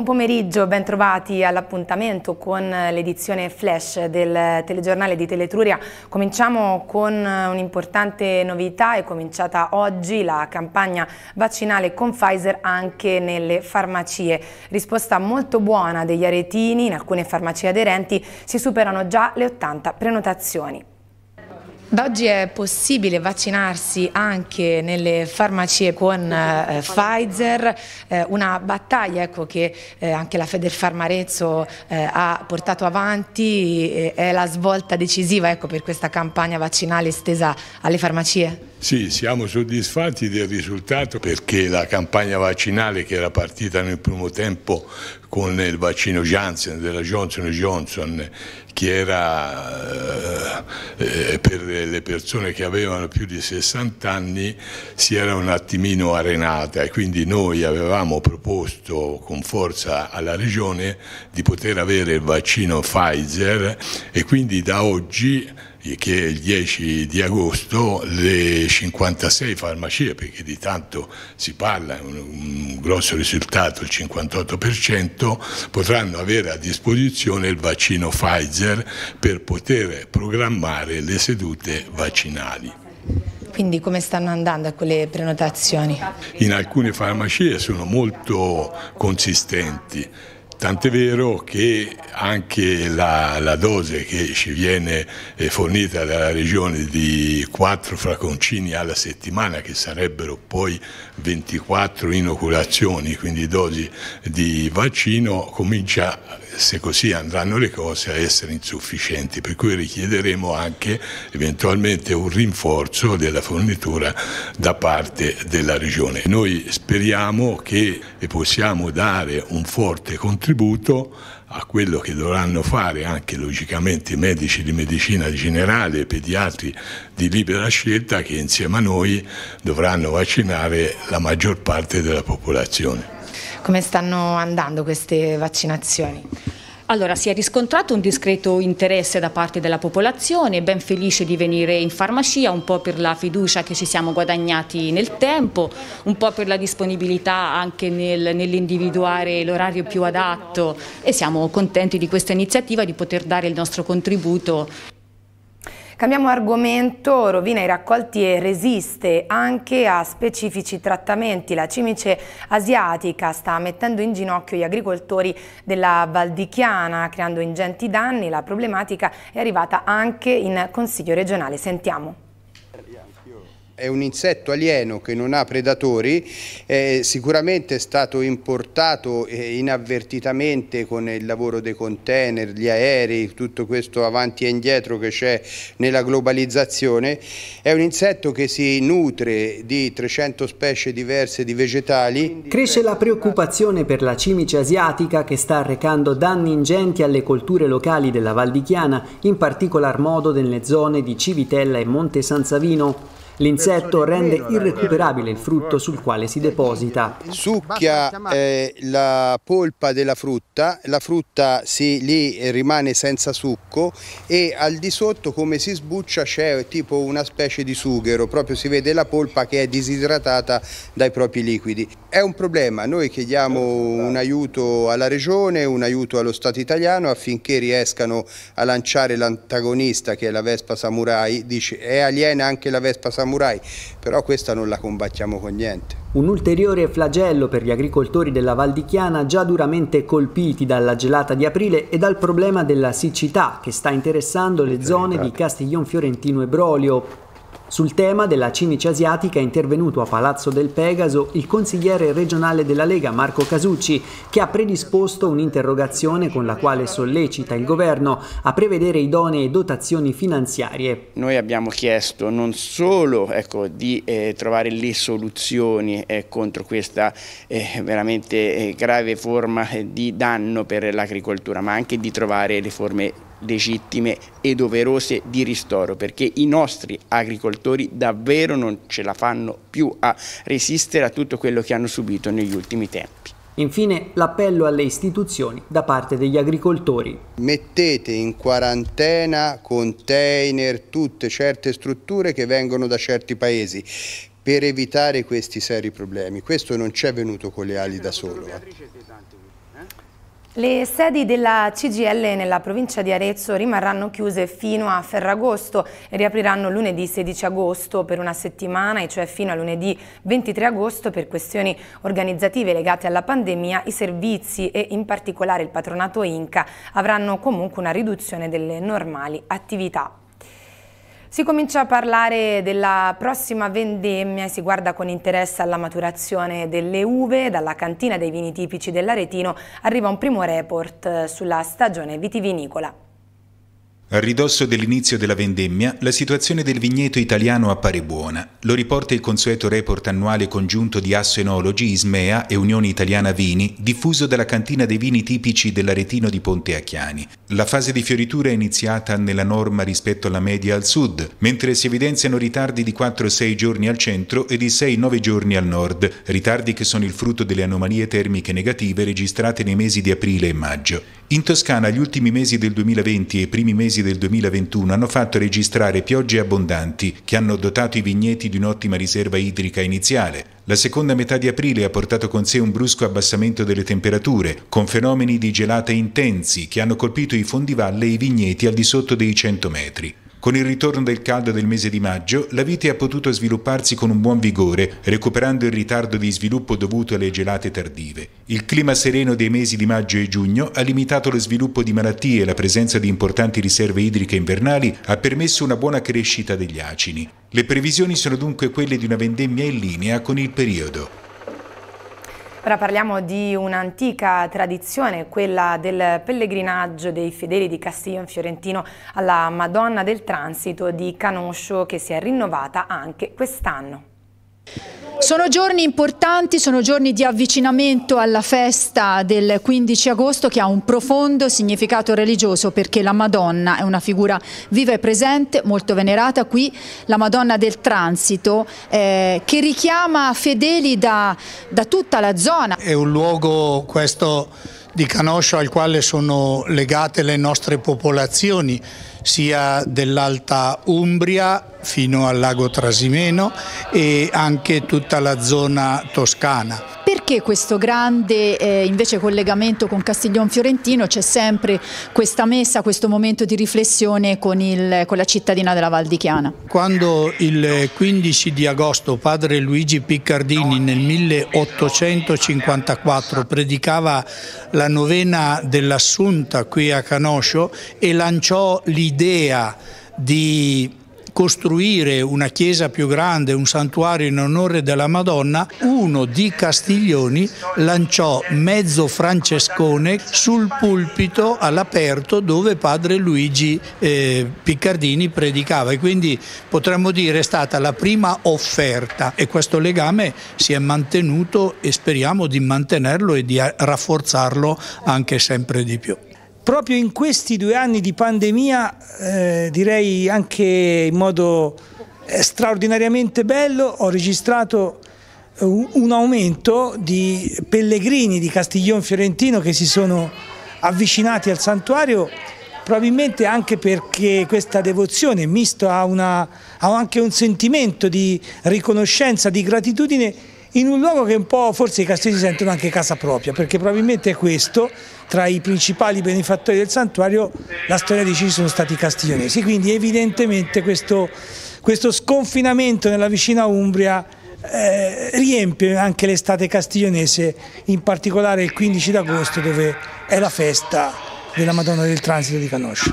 Buon pomeriggio, ben trovati all'appuntamento con l'edizione flash del telegiornale di Teletruria. Cominciamo con un'importante novità, è cominciata oggi la campagna vaccinale con Pfizer anche nelle farmacie. Risposta molto buona degli aretini, in alcune farmacie aderenti si superano già le 80 prenotazioni. Da oggi è possibile vaccinarsi anche nelle farmacie con eh, Pfizer, eh, una battaglia ecco, che eh, anche la Federfarma Arezzo eh, ha portato avanti, eh, è la svolta decisiva ecco, per questa campagna vaccinale estesa alle farmacie? Sì, siamo soddisfatti del risultato perché la campagna vaccinale che era partita nel primo tempo con il vaccino Janssen della Johnson Johnson che era eh, eh, per le persone che avevano più di 60 anni si era un attimino arenata e quindi noi avevamo proposto con forza alla Regione di poter avere il vaccino Pfizer e quindi da oggi che il 10 di agosto le 56 farmacie, perché di tanto si parla, un, un grosso risultato, il 58%, potranno avere a disposizione il vaccino Pfizer per poter programmare le sedute vaccinali. Quindi come stanno andando quelle prenotazioni? In alcune farmacie sono molto consistenti. Tant'è vero che anche la, la, dose che ci viene eh, fornita dalla regione di 4 fraconcini alla settimana, che sarebbero poi 24 inoculazioni, quindi dosi di vaccino, comincia se così andranno le cose, a essere insufficienti, per cui richiederemo anche eventualmente un rinforzo della fornitura da parte della Regione. Noi speriamo che possiamo dare un forte contributo a quello che dovranno fare anche logicamente i medici di medicina generale e pediatri di libera scelta che insieme a noi dovranno vaccinare la maggior parte della popolazione come stanno andando queste vaccinazioni? Allora, si è riscontrato un discreto interesse da parte della popolazione, ben felice di venire in farmacia, un po' per la fiducia che ci siamo guadagnati nel tempo, un po' per la disponibilità anche nel, nell'individuare l'orario più adatto e siamo contenti di questa iniziativa di poter dare il nostro contributo Cambiamo argomento, rovina i raccolti e resiste anche a specifici trattamenti. La cimice asiatica sta mettendo in ginocchio gli agricoltori della Valdichiana, creando ingenti danni. La problematica è arrivata anche in Consiglio regionale. Sentiamo è un insetto alieno che non ha predatori, eh, sicuramente è stato importato eh, inavvertitamente con il lavoro dei container, gli aerei, tutto questo avanti e indietro che c'è nella globalizzazione. È un insetto che si nutre di 300 specie diverse di vegetali. Cresce la preoccupazione per la cimice asiatica che sta arrecando danni ingenti alle colture locali della Val di Chiana, in particolar modo nelle zone di Civitella e Monte San Savino. L'insetto rende irrecuperabile il frutto sul quale si deposita. Succhia eh, la polpa della frutta, la frutta si, lì eh, rimane senza succo e al di sotto come si sbuccia c'è eh, tipo una specie di sughero, proprio si vede la polpa che è disidratata dai propri liquidi. È un problema, noi chiediamo un aiuto alla regione, un aiuto allo Stato italiano affinché riescano a lanciare l'antagonista che è la Vespa Samurai, dice è aliena anche la Vespa Samurai samurai, però questa non la combattiamo con niente. Un ulteriore flagello per gli agricoltori della Val di Chiana già duramente colpiti dalla gelata di aprile e dal problema della siccità che sta interessando le zone di Castiglion Fiorentino e Brolio. Sul tema della cimice asiatica è intervenuto a Palazzo del Pegaso il consigliere regionale della Lega Marco Casucci che ha predisposto un'interrogazione con la quale sollecita il governo a prevedere idonee dotazioni finanziarie. Noi abbiamo chiesto non solo ecco, di eh, trovare le soluzioni eh, contro questa eh, veramente eh, grave forma eh, di danno per l'agricoltura ma anche di trovare le forme legittime e doverose di ristoro perché i nostri agricoltori davvero non ce la fanno più a resistere a tutto quello che hanno subito negli ultimi tempi. Infine l'appello alle istituzioni da parte degli agricoltori. Mettete in quarantena container, tutte certe strutture che vengono da certi paesi per evitare questi seri problemi. Questo non ci è venuto con le ali da solo. Eh. Le sedi della CGL nella provincia di Arezzo rimarranno chiuse fino a Ferragosto e riapriranno lunedì 16 agosto per una settimana, e cioè fino a lunedì 23 agosto per questioni organizzative legate alla pandemia. I servizi e in particolare il patronato Inca avranno comunque una riduzione delle normali attività. Si comincia a parlare della prossima vendemmia e si guarda con interesse alla maturazione delle uve. Dalla cantina dei vini tipici dell'Aretino arriva un primo report eh, sulla stagione vitivinicola. A ridosso dell'inizio della vendemmia, la situazione del vigneto italiano appare buona. Lo riporta il consueto report annuale congiunto di Assenologi, Ismea e Unione Italiana Vini, diffuso dalla cantina dei vini tipici dell'Aretino di Ponte Acchiani. La fase di fioritura è iniziata nella norma rispetto alla media al sud, mentre si evidenziano ritardi di 4-6 giorni al centro e di 6-9 giorni al nord, ritardi che sono il frutto delle anomalie termiche negative registrate nei mesi di aprile e maggio. In Toscana gli ultimi mesi del 2020 e i primi mesi del 2021 hanno fatto registrare piogge abbondanti che hanno dotato i vigneti di un'ottima riserva idrica iniziale. La seconda metà di aprile ha portato con sé un brusco abbassamento delle temperature, con fenomeni di gelate intensi che hanno colpito i fondivalle e i vigneti al di sotto dei 100 metri. Con il ritorno del caldo del mese di maggio, la vite ha potuto svilupparsi con un buon vigore, recuperando il ritardo di sviluppo dovuto alle gelate tardive. Il clima sereno dei mesi di maggio e giugno ha limitato lo sviluppo di malattie e la presenza di importanti riserve idriche invernali ha permesso una buona crescita degli acini. Le previsioni sono dunque quelle di una vendemmia in linea con il periodo. Ora parliamo di un'antica tradizione, quella del pellegrinaggio dei fedeli di Castiglion Fiorentino alla Madonna del Transito di Canoscio che si è rinnovata anche quest'anno. Sono giorni importanti, sono giorni di avvicinamento alla festa del 15 agosto che ha un profondo significato religioso perché la Madonna è una figura viva e presente, molto venerata qui, la Madonna del Transito eh, che richiama fedeli da, da tutta la zona. È un luogo questo di Canoscio al quale sono legate le nostre popolazioni sia dell'Alta Umbria fino al lago Trasimeno e anche tutta la zona toscana. Perché questo grande eh, invece collegamento con Castiglion Fiorentino c'è sempre questa messa, questo momento di riflessione con, il, con la cittadina della Val di Chiana? Quando il 15 di agosto padre Luigi Piccardini nel 1854 predicava la novena dell'Assunta qui a Canoscio e lanciò l'idea l'idea di costruire una chiesa più grande, un santuario in onore della Madonna, uno di Castiglioni lanciò mezzo francescone sul pulpito all'aperto dove padre Luigi eh, Piccardini predicava e quindi potremmo dire è stata la prima offerta e questo legame si è mantenuto e speriamo di mantenerlo e di rafforzarlo anche sempre di più proprio in questi due anni di pandemia, eh, direi anche in modo eh, straordinariamente bello, ho registrato eh, un aumento di pellegrini di Castiglione Fiorentino che si sono avvicinati al santuario probabilmente anche perché questa devozione misto a, una, a anche un sentimento di riconoscenza, di gratitudine in un luogo che un po' forse i castelli sentono anche casa propria, perché probabilmente è questo, tra i principali benefattori del santuario, la storia di ci sono stati i castiglionesi, quindi evidentemente questo, questo sconfinamento nella vicina Umbria eh, riempie anche l'estate castiglionese, in particolare il 15 d'agosto dove è la festa della Madonna del Transito di Canoscio.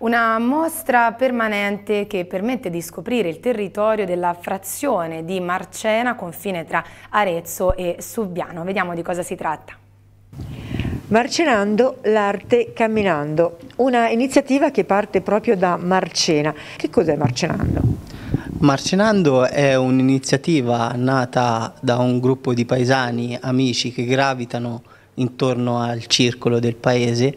Una mostra permanente che permette di scoprire il territorio della frazione di Marcena, confine tra Arezzo e Subiano. Vediamo di cosa si tratta. Marcenando l'arte camminando, una iniziativa che parte proprio da Marcena. Che cos'è Marcenando? Marcenando è un'iniziativa nata da un gruppo di paesani, amici che gravitano intorno al circolo del paese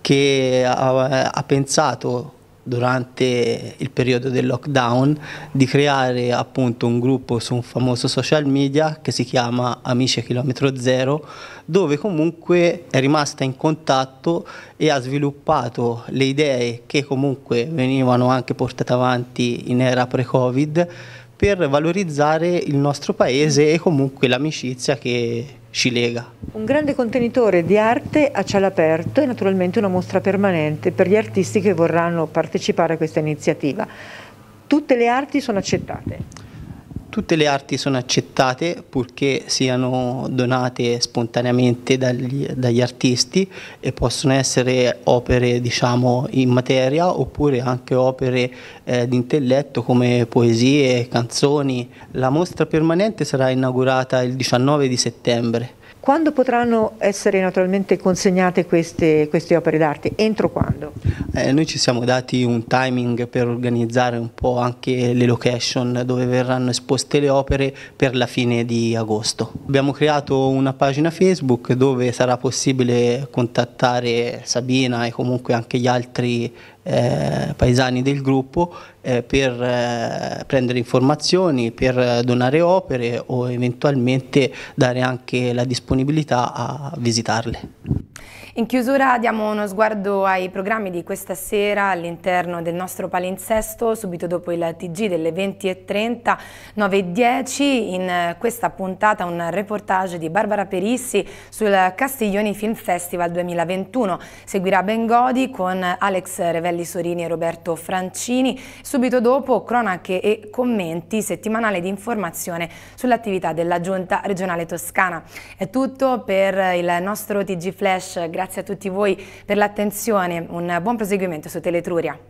che ha, ha pensato durante il periodo del lockdown di creare appunto un gruppo su un famoso social media che si chiama Amici a Chilometro Zero dove comunque è rimasta in contatto e ha sviluppato le idee che comunque venivano anche portate avanti in era pre-covid per valorizzare il nostro paese e comunque l'amicizia che ci lega. Un grande contenitore di arte a cielo aperto e naturalmente una mostra permanente per gli artisti che vorranno partecipare a questa iniziativa. Tutte le arti sono accettate. Tutte le arti sono accettate purché siano donate spontaneamente dagli, dagli artisti e possono essere opere diciamo, in materia oppure anche opere eh, di intelletto come poesie, canzoni. La mostra permanente sarà inaugurata il 19 di settembre. Quando potranno essere naturalmente consegnate queste, queste opere d'arte? Entro quando? Eh, noi ci siamo dati un timing per organizzare un po' anche le location dove verranno esposte le opere per la fine di agosto. Abbiamo creato una pagina Facebook dove sarà possibile contattare Sabina e comunque anche gli altri eh, paesani del gruppo eh, per eh, prendere informazioni, per donare opere o eventualmente dare anche la disponibilità a visitarle. In chiusura diamo uno sguardo ai programmi di questa sera all'interno del nostro palinsesto, subito dopo il TG delle 20.30, 9.10, in eh, questa puntata un reportage di Barbara Perissi sul Castiglioni Film Festival 2021. Seguirà Ben Godi con Alex Revelli Sorini e Roberto Francini, subito dopo cronache e commenti, settimanale di informazione sull'attività della Giunta regionale toscana. È tutto per il nostro TG Flash, grazie grazie a tutti voi per l'attenzione, un buon proseguimento su Teletruria.